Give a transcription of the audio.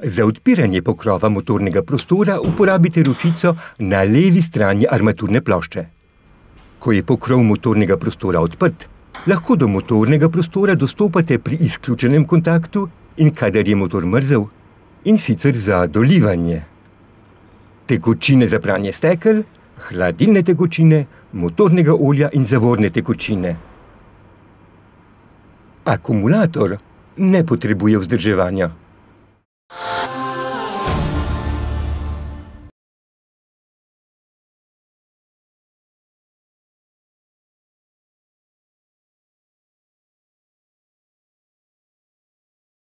Za odpiranje pokrova motornega prostora uporabite ročico na levi strani armaturne plošče. Ko je pokrov motornega prostora odprt, lahko do motornega prostora dostopate pri izključenem kontaktu in kadar je motor mrzel, in sicer za dolivanje. Tekočine za pranje stekel, hladilne tekočine, motornega olja in zavorne tekočine. Akumulator ne potrebuje vzdrževanja.